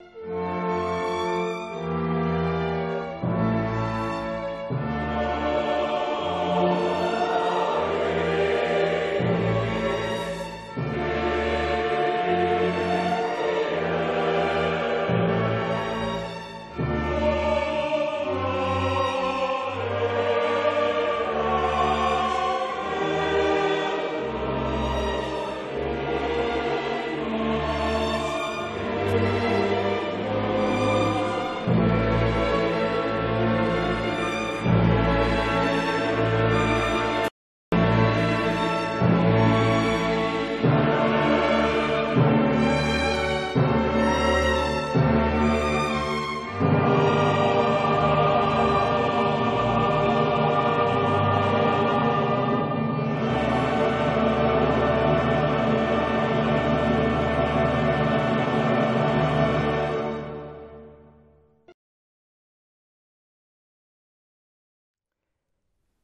you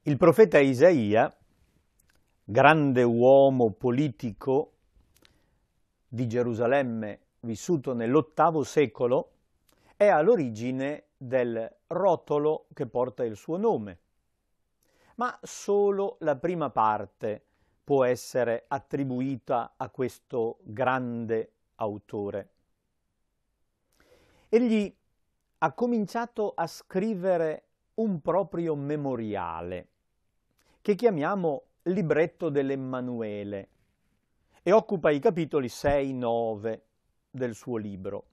Il profeta Isaia, grande uomo politico di Gerusalemme, vissuto nell'ottavo secolo, è all'origine del rotolo che porta il suo nome. Ma solo la prima parte può essere attribuita a questo grande autore. Egli ha cominciato a scrivere un proprio memoriale che chiamiamo libretto dell'Emmanuele e occupa i capitoli 6-9 del suo libro.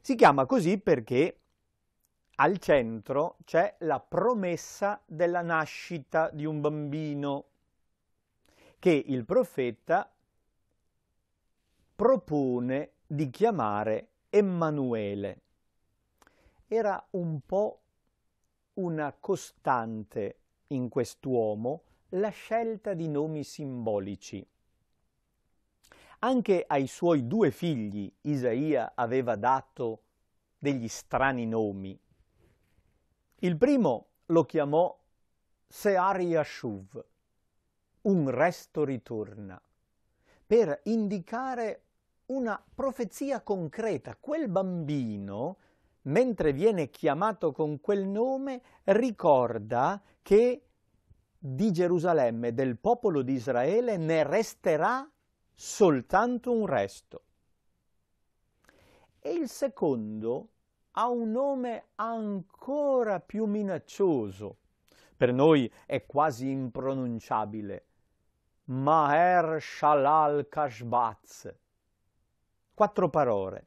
Si chiama così perché al centro c'è la promessa della nascita di un bambino che il profeta propone di chiamare Emanuele. Era un po' una costante in quest'uomo la scelta di nomi simbolici. Anche ai suoi due figli Isaia aveva dato degli strani nomi. Il primo lo chiamò Sear Yashuv, un resto ritorna, per indicare una profezia concreta. Quel bambino, mentre viene chiamato con quel nome, ricorda che di Gerusalemme, del popolo di Israele, ne resterà soltanto un resto. E il secondo ha un nome ancora più minaccioso. Per noi è quasi impronunciabile. Maher Shalal Kashbaz. Quattro parole.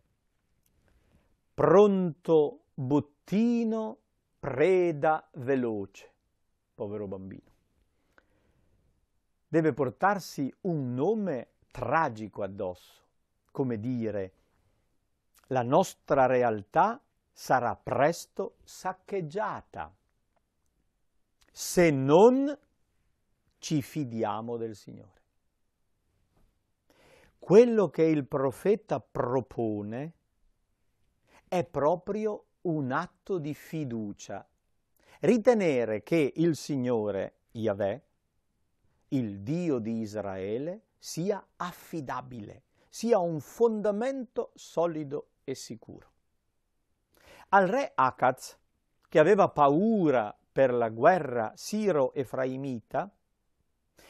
Pronto bottino, preda veloce. Povero bambino deve portarsi un nome tragico addosso, come dire la nostra realtà sarà presto saccheggiata se non ci fidiamo del Signore. Quello che il profeta propone è proprio un atto di fiducia. Ritenere che il Signore, Yahweh, il Dio di Israele sia affidabile, sia un fondamento solido e sicuro. Al re Acaz, che aveva paura per la guerra siro-efraimita,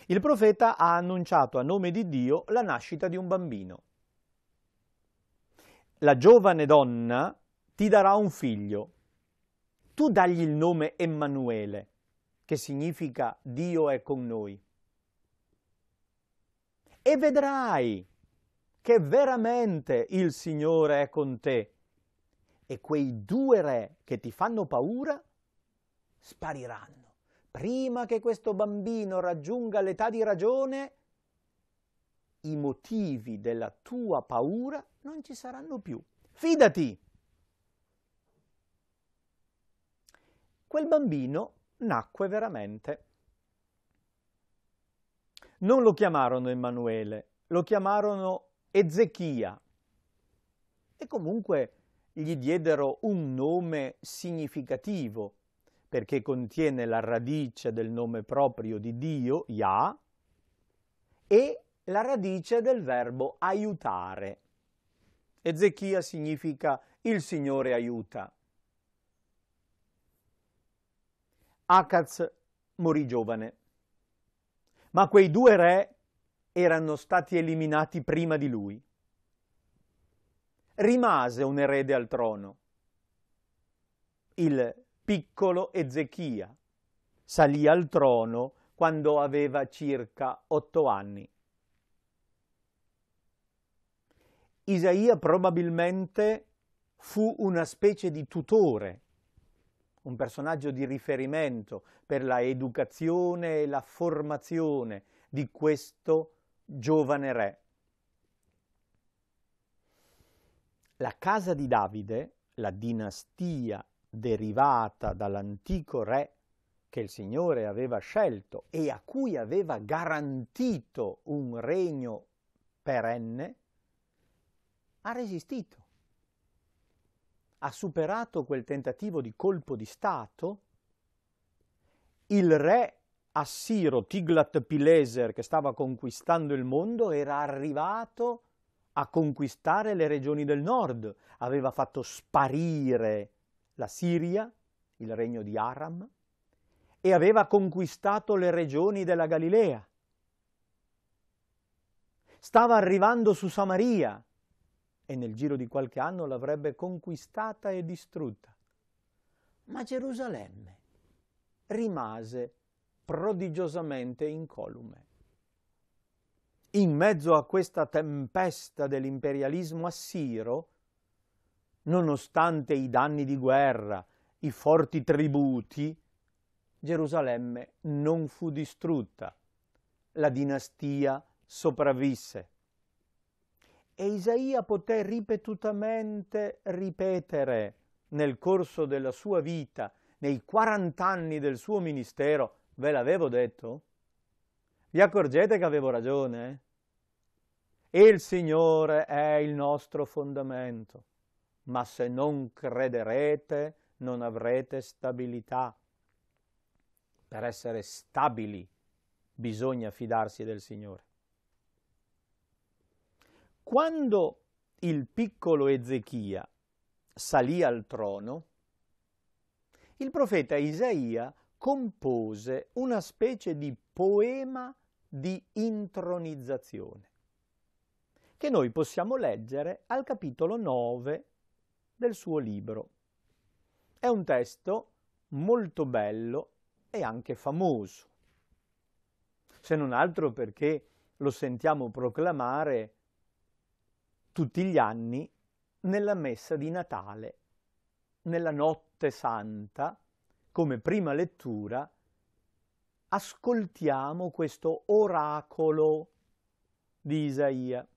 il profeta ha annunciato a nome di Dio la nascita di un bambino. La giovane donna ti darà un figlio. Tu dagli il nome Emanuele, che significa Dio è con noi e vedrai che veramente il Signore è con te. E quei due re che ti fanno paura spariranno. Prima che questo bambino raggiunga l'età di ragione, i motivi della tua paura non ci saranno più. Fidati! Quel bambino nacque veramente non lo chiamarono Emanuele, lo chiamarono Ezechia. E comunque gli diedero un nome significativo, perché contiene la radice del nome proprio di Dio, Yah, e la radice del verbo aiutare. Ezechia significa il Signore aiuta. Akaz morì giovane ma quei due re erano stati eliminati prima di lui. Rimase un erede al trono, il piccolo Ezechia. Salì al trono quando aveva circa otto anni. Isaia probabilmente fu una specie di tutore un personaggio di riferimento per la educazione e la formazione di questo giovane re. La casa di Davide, la dinastia derivata dall'antico re che il Signore aveva scelto e a cui aveva garantito un regno perenne, ha resistito ha superato quel tentativo di colpo di Stato, il re assiro Tiglat-Pileser, che stava conquistando il mondo, era arrivato a conquistare le regioni del nord, aveva fatto sparire la Siria, il regno di Aram, e aveva conquistato le regioni della Galilea. Stava arrivando su Samaria, e nel giro di qualche anno l'avrebbe conquistata e distrutta. Ma Gerusalemme rimase prodigiosamente incolume. In mezzo a questa tempesta dell'imperialismo assiro, nonostante i danni di guerra, i forti tributi, Gerusalemme non fu distrutta. La dinastia sopravvisse. E Isaia poté ripetutamente ripetere nel corso della sua vita, nei 40 anni del suo ministero, ve l'avevo detto? Vi accorgete che avevo ragione? Il Signore è il nostro fondamento, ma se non crederete non avrete stabilità. Per essere stabili bisogna fidarsi del Signore. Quando il piccolo Ezechia salì al trono, il profeta Isaia compose una specie di poema di intronizzazione, che noi possiamo leggere al capitolo 9 del suo libro. È un testo molto bello e anche famoso, se non altro perché lo sentiamo proclamare tutti gli anni nella messa di Natale, nella notte santa, come prima lettura, ascoltiamo questo oracolo di Isaia.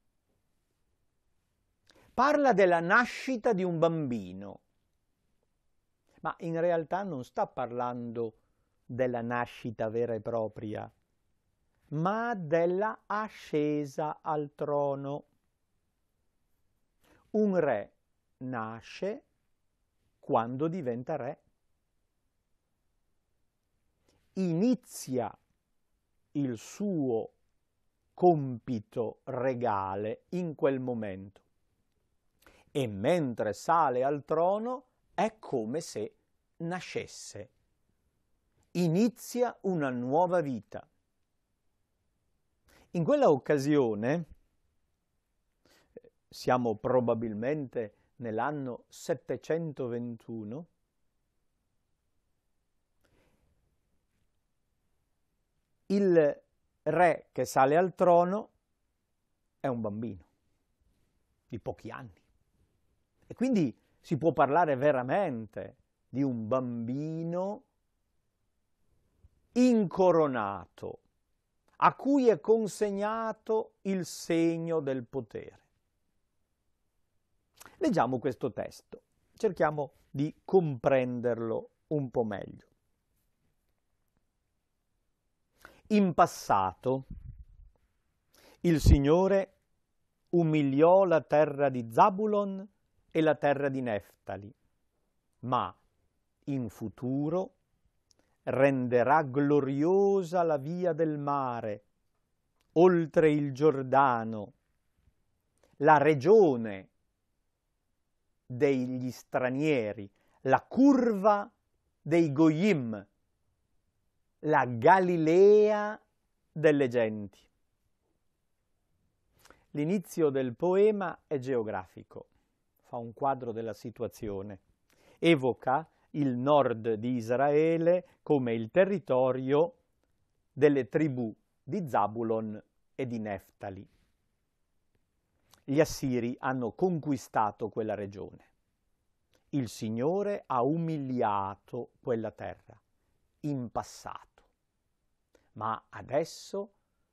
Parla della nascita di un bambino, ma in realtà non sta parlando della nascita vera e propria, ma della ascesa al trono un re nasce quando diventa re. Inizia il suo compito regale in quel momento e mentre sale al trono è come se nascesse. Inizia una nuova vita. In quella occasione siamo probabilmente nell'anno 721, il re che sale al trono è un bambino di pochi anni. E quindi si può parlare veramente di un bambino incoronato, a cui è consegnato il segno del potere. Leggiamo questo testo, cerchiamo di comprenderlo un po' meglio. In passato il Signore umiliò la terra di Zabulon e la terra di Neftali, ma in futuro renderà gloriosa la via del mare, oltre il Giordano, la regione degli stranieri, la curva dei Goyim, la Galilea delle genti. L'inizio del poema è geografico, fa un quadro della situazione, evoca il nord di Israele come il territorio delle tribù di Zabulon e di Neftali. Gli Assiri hanno conquistato quella regione. Il Signore ha umiliato quella terra in passato, ma adesso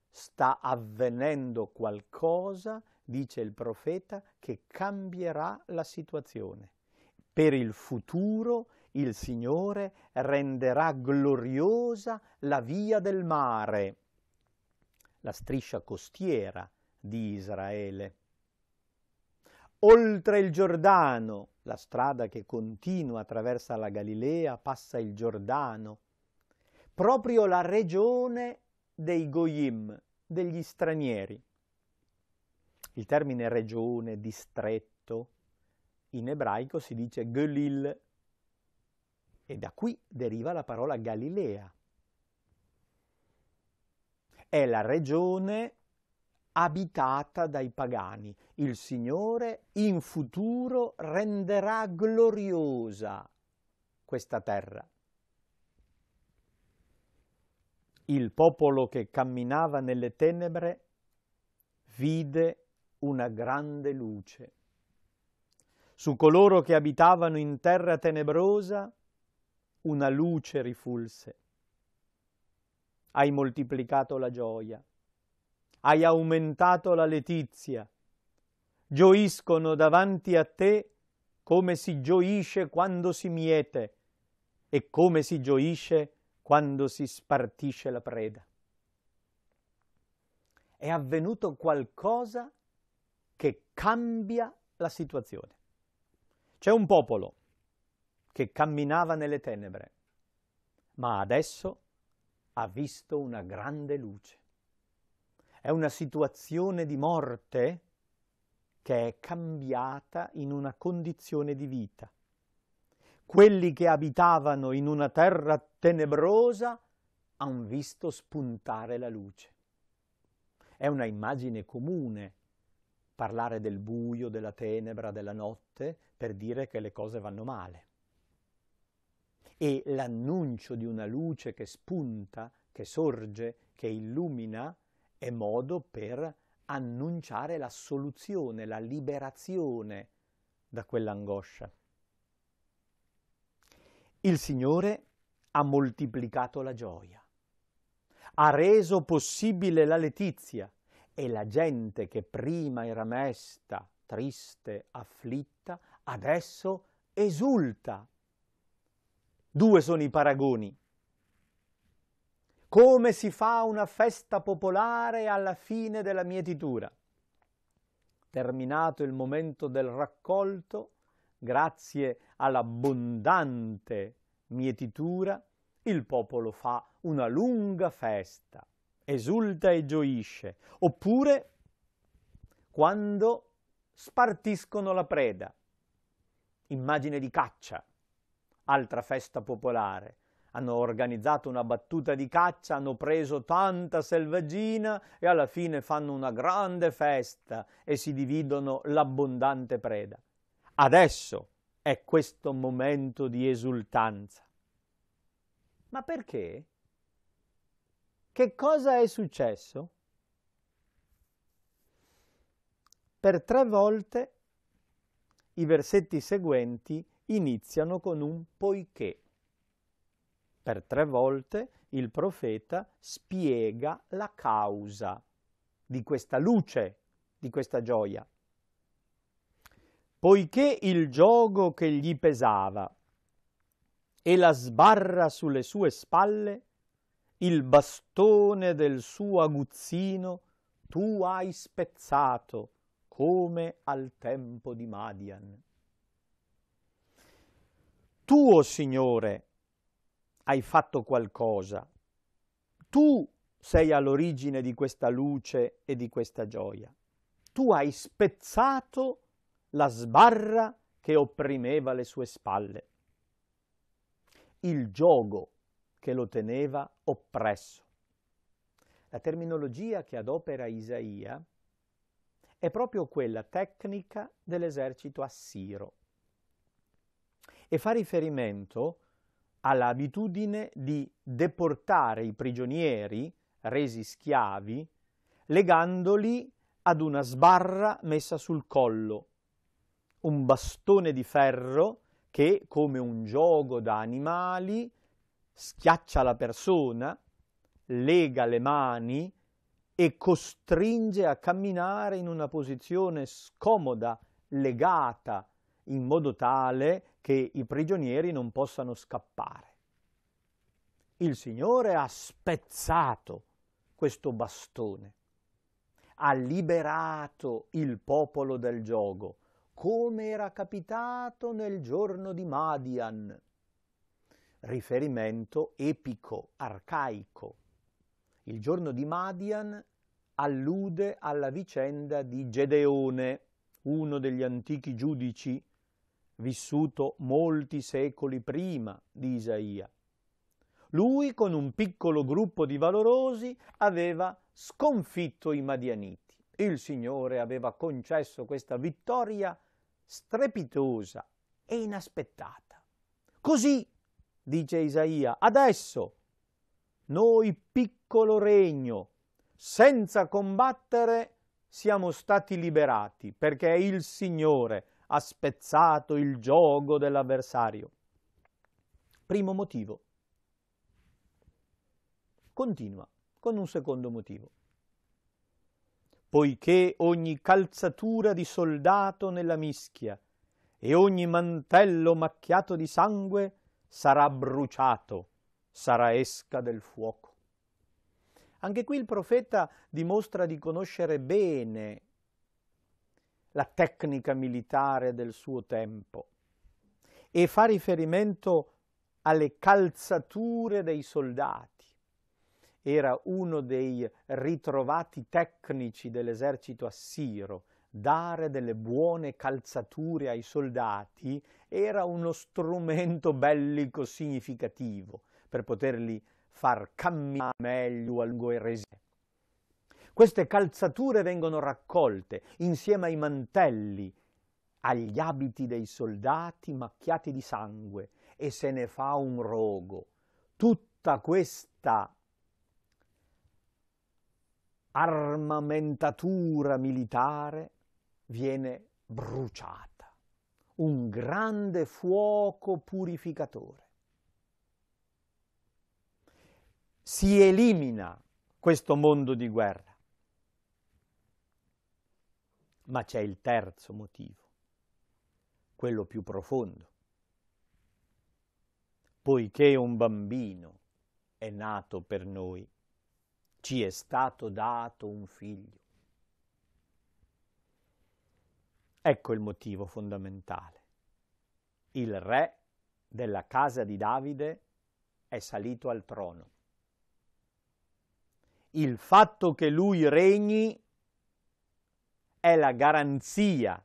sta avvenendo qualcosa, dice il profeta, che cambierà la situazione. Per il futuro il Signore renderà gloriosa la via del mare, la striscia costiera di Israele oltre il Giordano, la strada che continua attraversa la Galilea, passa il Giordano, proprio la regione dei Goyim, degli stranieri. Il termine regione, distretto, in ebraico si dice Gelil e da qui deriva la parola Galilea. È la regione abitata dai pagani. Il Signore in futuro renderà gloriosa questa terra. Il popolo che camminava nelle tenebre vide una grande luce. Su coloro che abitavano in terra tenebrosa una luce rifulse. Hai moltiplicato la gioia hai aumentato la letizia. Gioiscono davanti a te come si gioisce quando si miete e come si gioisce quando si spartisce la preda. È avvenuto qualcosa che cambia la situazione. C'è un popolo che camminava nelle tenebre, ma adesso ha visto una grande luce è una situazione di morte che è cambiata in una condizione di vita. Quelli che abitavano in una terra tenebrosa hanno visto spuntare la luce. È una immagine comune parlare del buio, della tenebra, della notte per dire che le cose vanno male. E l'annuncio di una luce che spunta, che sorge, che illumina, è modo per annunciare la soluzione, la liberazione da quell'angoscia. Il Signore ha moltiplicato la gioia, ha reso possibile la letizia e la gente che prima era mesta, triste, afflitta, adesso esulta. Due sono i paragoni come si fa una festa popolare alla fine della mietitura. Terminato il momento del raccolto, grazie all'abbondante mietitura, il popolo fa una lunga festa, esulta e gioisce, oppure quando spartiscono la preda, immagine di caccia, altra festa popolare, hanno organizzato una battuta di caccia, hanno preso tanta selvaggina e alla fine fanno una grande festa e si dividono l'abbondante preda. Adesso è questo momento di esultanza. Ma perché? Che cosa è successo? Per tre volte i versetti seguenti iniziano con un poiché. Per tre volte il profeta spiega la causa di questa luce, di questa gioia. Poiché il giogo che gli pesava e la sbarra sulle sue spalle, il bastone del suo aguzzino tu hai spezzato come al tempo di Madian. Tuo o oh Signore, hai fatto qualcosa. Tu sei all'origine di questa luce e di questa gioia. Tu hai spezzato la sbarra che opprimeva le sue spalle, il giogo che lo teneva oppresso. La terminologia che adopera Isaia è proprio quella tecnica dell'esercito assiro e fa riferimento a ha l'abitudine di deportare i prigionieri, resi schiavi, legandoli ad una sbarra messa sul collo, un bastone di ferro che, come un gioco da animali, schiaccia la persona, lega le mani e costringe a camminare in una posizione scomoda, legata, in modo tale che i prigionieri non possano scappare. Il Signore ha spezzato questo bastone, ha liberato il popolo dal gioco, come era capitato nel giorno di Madian. Riferimento epico, arcaico. Il giorno di Madian allude alla vicenda di Gedeone, uno degli antichi giudici vissuto molti secoli prima di Isaia. Lui, con un piccolo gruppo di valorosi, aveva sconfitto i Madianiti. Il Signore aveva concesso questa vittoria strepitosa e inaspettata. Così, dice Isaia, adesso noi piccolo regno, senza combattere, siamo stati liberati perché il Signore ha spezzato il gioco dell'avversario. Primo motivo. Continua con un secondo motivo. Poiché ogni calzatura di soldato nella mischia e ogni mantello macchiato di sangue sarà bruciato, sarà esca del fuoco. Anche qui il profeta dimostra di conoscere bene la tecnica militare del suo tempo e fa riferimento alle calzature dei soldati. Era uno dei ritrovati tecnici dell'esercito assiro. Dare delle buone calzature ai soldati era uno strumento bellico significativo per poterli far camminare meglio a lungo e resistere. Queste calzature vengono raccolte insieme ai mantelli, agli abiti dei soldati macchiati di sangue e se ne fa un rogo. Tutta questa armamentatura militare viene bruciata, un grande fuoco purificatore. Si elimina questo mondo di guerra ma c'è il terzo motivo, quello più profondo. Poiché un bambino è nato per noi, ci è stato dato un figlio. Ecco il motivo fondamentale. Il re della casa di Davide è salito al trono. Il fatto che lui regni è la garanzia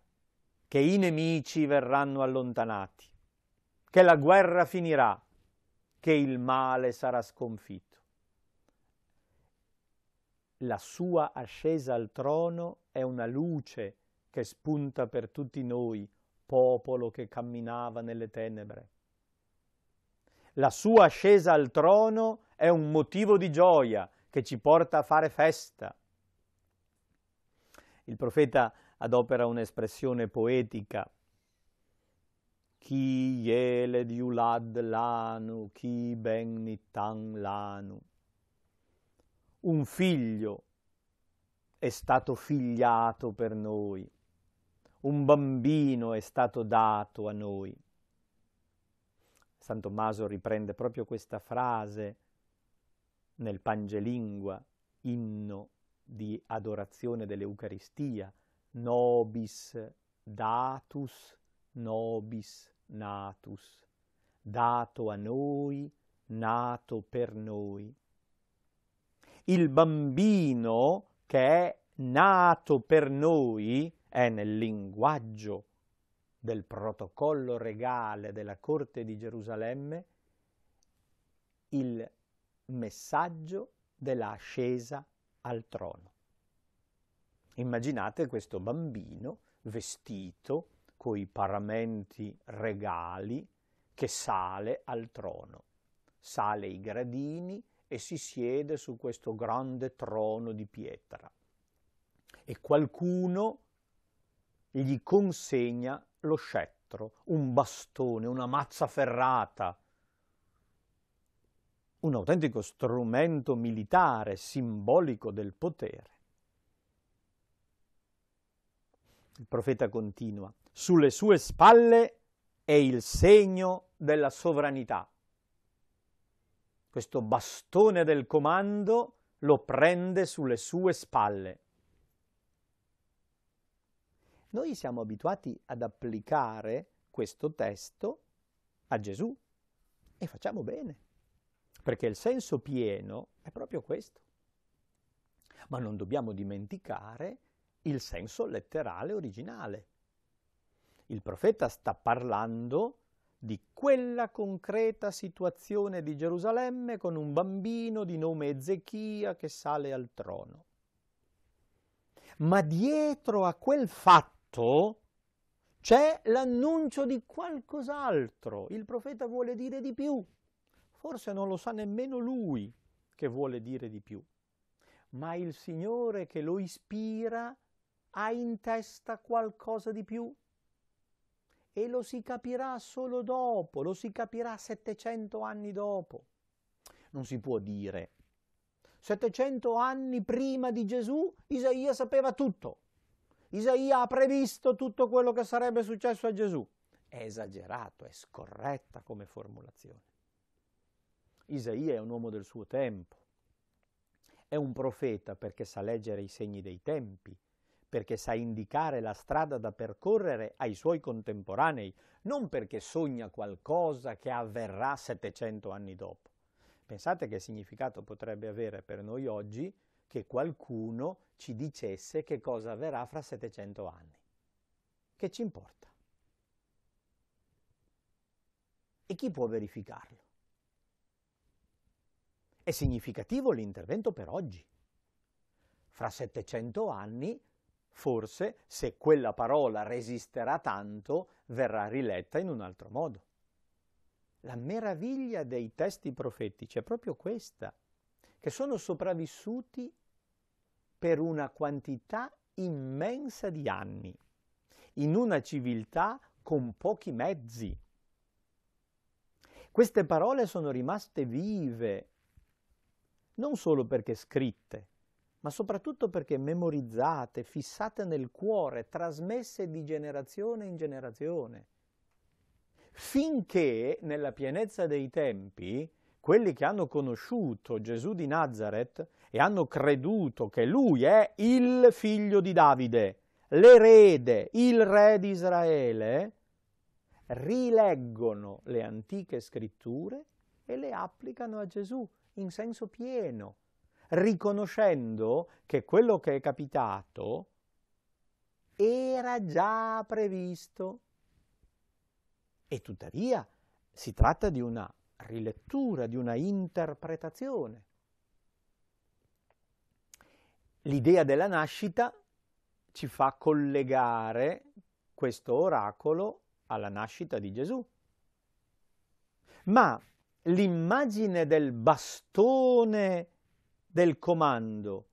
che i nemici verranno allontanati, che la guerra finirà, che il male sarà sconfitto. La sua ascesa al trono è una luce che spunta per tutti noi, popolo che camminava nelle tenebre. La sua ascesa al trono è un motivo di gioia che ci porta a fare festa, il profeta adopera un'espressione poetica. Chi yeled yulad lanu, chi ben nitan lanu. Un figlio è stato figliato per noi, un bambino è stato dato a noi. San Tommaso riprende proprio questa frase nel Pangelingua, inno di adorazione dell'Eucaristia, nobis datus, nobis natus, dato a noi, nato per noi. Il bambino che è nato per noi è nel linguaggio del protocollo regale della corte di Gerusalemme il messaggio dell'ascesa al trono. Immaginate questo bambino vestito coi paramenti regali che sale al trono, sale i gradini e si siede su questo grande trono di pietra e qualcuno gli consegna lo scettro, un bastone, una mazza ferrata un autentico strumento militare simbolico del potere. Il profeta continua, sulle sue spalle è il segno della sovranità. Questo bastone del comando lo prende sulle sue spalle. Noi siamo abituati ad applicare questo testo a Gesù e facciamo bene. Perché il senso pieno è proprio questo. Ma non dobbiamo dimenticare il senso letterale originale. Il profeta sta parlando di quella concreta situazione di Gerusalemme con un bambino di nome Ezechia che sale al trono. Ma dietro a quel fatto c'è l'annuncio di qualcos'altro. Il profeta vuole dire di più. Forse non lo sa nemmeno lui che vuole dire di più, ma il Signore che lo ispira ha in testa qualcosa di più e lo si capirà solo dopo, lo si capirà 700 anni dopo. Non si può dire 700 anni prima di Gesù Isaia sapeva tutto. Isaia ha previsto tutto quello che sarebbe successo a Gesù. È esagerato, è scorretta come formulazione. Isaia è un uomo del suo tempo, è un profeta perché sa leggere i segni dei tempi, perché sa indicare la strada da percorrere ai suoi contemporanei, non perché sogna qualcosa che avverrà 700 anni dopo. Pensate che significato potrebbe avere per noi oggi che qualcuno ci dicesse che cosa avverrà fra 700 anni. Che ci importa? E chi può verificarlo? È significativo l'intervento per oggi. Fra 700 anni, forse, se quella parola resisterà tanto, verrà riletta in un altro modo. La meraviglia dei testi profetici è proprio questa, che sono sopravvissuti per una quantità immensa di anni, in una civiltà con pochi mezzi. Queste parole sono rimaste vive non solo perché scritte, ma soprattutto perché memorizzate, fissate nel cuore, trasmesse di generazione in generazione, finché nella pienezza dei tempi quelli che hanno conosciuto Gesù di Nazareth e hanno creduto che lui è il figlio di Davide, l'erede, il re di Israele, rileggono le antiche scritture e le applicano a Gesù in senso pieno, riconoscendo che quello che è capitato era già previsto. E tuttavia si tratta di una rilettura, di una interpretazione. L'idea della nascita ci fa collegare questo oracolo alla nascita di Gesù. Ma l'immagine del bastone del comando,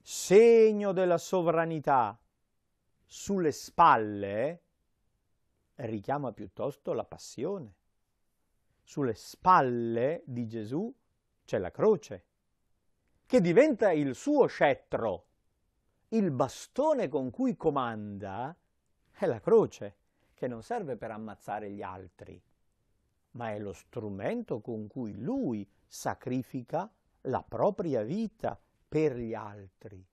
segno della sovranità, sulle spalle, richiama piuttosto la passione. Sulle spalle di Gesù c'è la croce, che diventa il suo scettro. Il bastone con cui comanda è la croce, che non serve per ammazzare gli altri, ma è lo strumento con cui lui sacrifica la propria vita per gli altri.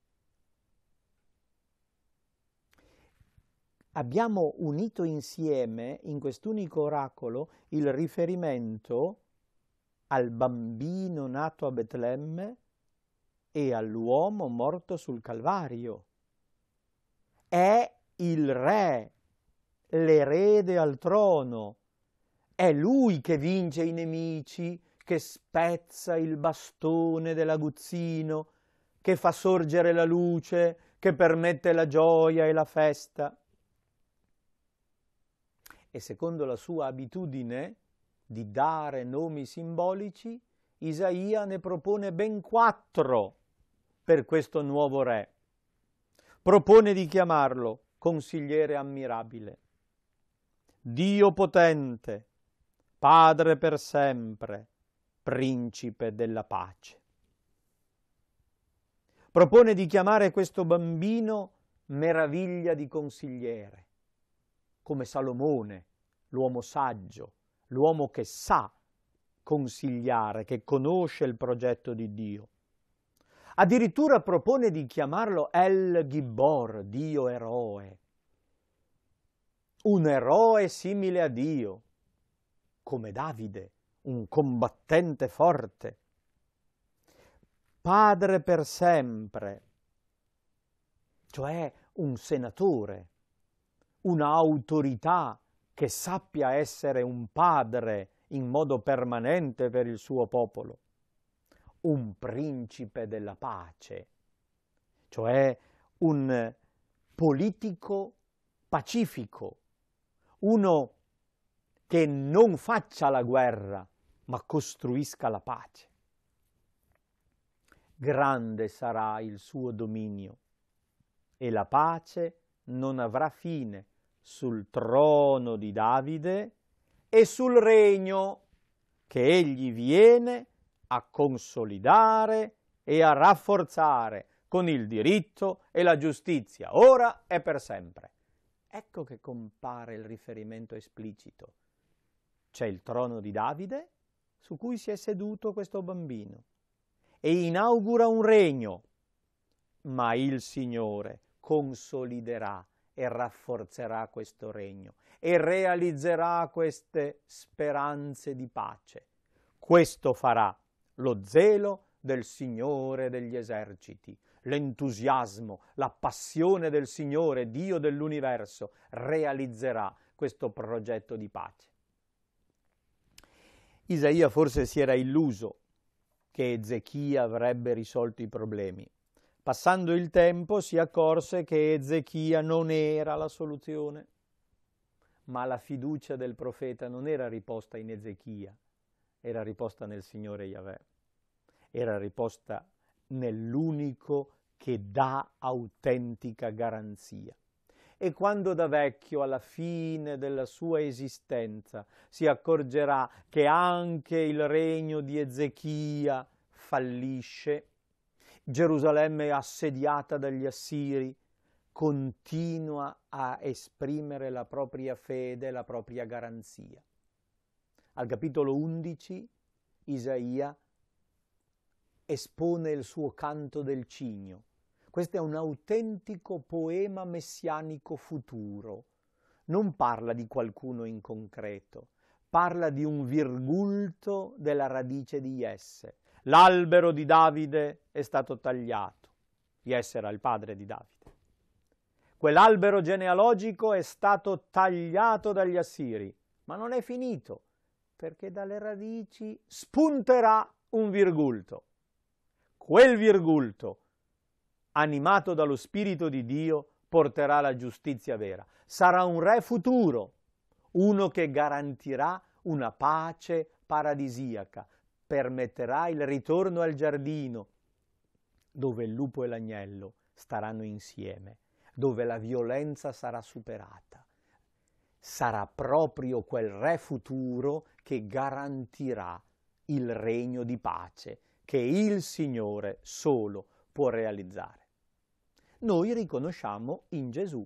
Abbiamo unito insieme in quest'unico oracolo il riferimento al bambino nato a Betlemme e all'uomo morto sul Calvario. È il re, l'erede al trono, è lui che vince i nemici, che spezza il bastone dell'aguzzino, che fa sorgere la luce, che permette la gioia e la festa. E secondo la sua abitudine di dare nomi simbolici, Isaia ne propone ben quattro per questo nuovo re. Propone di chiamarlo consigliere ammirabile, Dio potente, Padre per sempre, principe della pace. Propone di chiamare questo bambino meraviglia di consigliere, come Salomone, l'uomo saggio, l'uomo che sa consigliare, che conosce il progetto di Dio. Addirittura propone di chiamarlo El Gibbor, Dio eroe. Un eroe simile a Dio, come Davide, un combattente forte, padre per sempre, cioè un senatore, un'autorità che sappia essere un padre in modo permanente per il suo popolo, un principe della pace, cioè un politico pacifico, uno che non faccia la guerra, ma costruisca la pace. Grande sarà il suo dominio e la pace non avrà fine sul trono di Davide e sul regno che egli viene a consolidare e a rafforzare con il diritto e la giustizia, ora e per sempre. Ecco che compare il riferimento esplicito c'è il trono di Davide su cui si è seduto questo bambino e inaugura un regno, ma il Signore consoliderà e rafforzerà questo regno e realizzerà queste speranze di pace. Questo farà lo zelo del Signore degli eserciti, l'entusiasmo, la passione del Signore, Dio dell'universo, realizzerà questo progetto di pace. Isaia forse si era illuso che Ezechia avrebbe risolto i problemi. Passando il tempo si accorse che Ezechia non era la soluzione, ma la fiducia del profeta non era riposta in Ezechia, era riposta nel Signore Yahweh, era riposta nell'unico che dà autentica garanzia e quando da vecchio, alla fine della sua esistenza, si accorgerà che anche il regno di Ezechia fallisce, Gerusalemme assediata dagli Assiri, continua a esprimere la propria fede, la propria garanzia. Al capitolo 11 Isaia espone il suo canto del cigno, questo è un autentico poema messianico futuro. Non parla di qualcuno in concreto, parla di un virgulto della radice di Jesse. L'albero di Davide è stato tagliato. Jesse era il padre di Davide. Quell'albero genealogico è stato tagliato dagli Assiri, ma non è finito, perché dalle radici spunterà un virgulto. Quel virgulto animato dallo Spirito di Dio, porterà la giustizia vera. Sarà un re futuro, uno che garantirà una pace paradisiaca, permetterà il ritorno al giardino, dove il lupo e l'agnello staranno insieme, dove la violenza sarà superata. Sarà proprio quel re futuro che garantirà il regno di pace che il Signore solo può realizzare. Noi riconosciamo in Gesù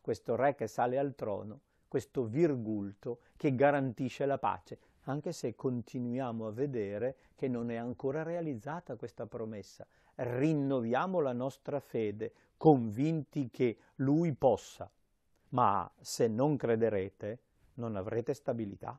questo re che sale al trono, questo virgulto che garantisce la pace, anche se continuiamo a vedere che non è ancora realizzata questa promessa. Rinnoviamo la nostra fede, convinti che Lui possa, ma se non crederete non avrete stabilità.